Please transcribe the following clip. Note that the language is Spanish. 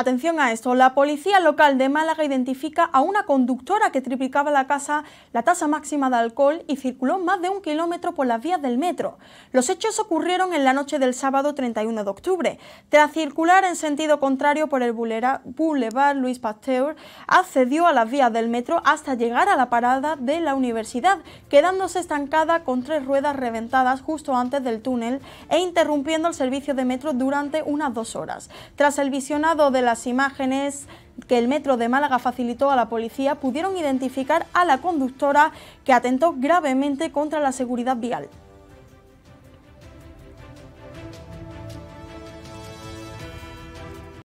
Atención a esto, la policía local de Málaga identifica a una conductora que triplicaba la, casa, la tasa máxima de alcohol y circuló más de un kilómetro por las vías del metro. Los hechos ocurrieron en la noche del sábado 31 de octubre. Tras circular en sentido contrario por el Boulevard Luis Pasteur, accedió a las vías del metro hasta llegar a la parada de la universidad, quedándose estancada con tres ruedas reventadas justo antes del túnel e interrumpiendo el servicio de metro durante unas dos horas. Tras el visionado de la las imágenes que el metro de Málaga facilitó a la policía, pudieron identificar a la conductora que atentó gravemente contra la seguridad vial.